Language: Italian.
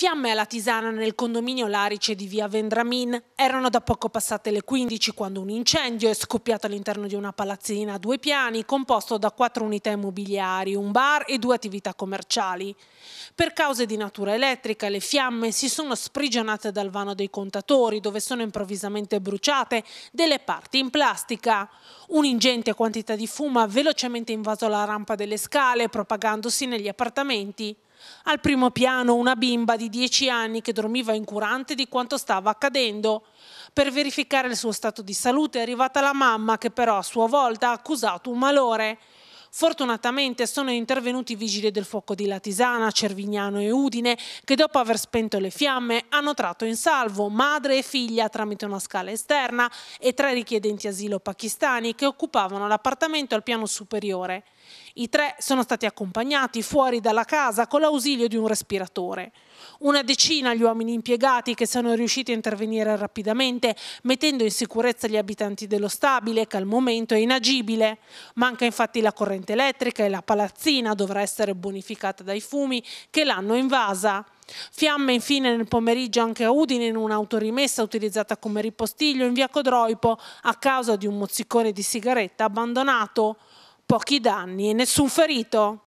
Fiamme alla Tisana nel condominio Larice di via Vendramin. Erano da poco passate le 15 quando un incendio è scoppiato all'interno di una palazzina a due piani composto da quattro unità immobiliari, un bar e due attività commerciali. Per cause di natura elettrica le fiamme si sono sprigionate dal vano dei contatori dove sono improvvisamente bruciate delle parti in plastica. Un'ingente quantità di fumo ha velocemente invaso la rampa delle scale propagandosi negli appartamenti. Al primo piano una bimba di 10 anni che dormiva incurante di quanto stava accadendo. Per verificare il suo stato di salute è arrivata la mamma che però a sua volta ha accusato un malore. Fortunatamente sono intervenuti i vigili del fuoco di Latisana, Cervignano e Udine che dopo aver spento le fiamme hanno tratto in salvo madre e figlia tramite una scala esterna e tre richiedenti asilo pakistani che occupavano l'appartamento al piano superiore. I tre sono stati accompagnati fuori dalla casa con l'ausilio di un respiratore. Una decina gli uomini impiegati che sono riusciti a intervenire rapidamente, mettendo in sicurezza gli abitanti dello stabile che al momento è inagibile. Manca infatti la corrente elettrica e la palazzina dovrà essere bonificata dai fumi che l'hanno invasa. Fiamme infine nel pomeriggio anche a Udine in un'autorimessa utilizzata come ripostiglio in via Codroipo a causa di un mozzicone di sigaretta abbandonato pochi danni e nessun ferito.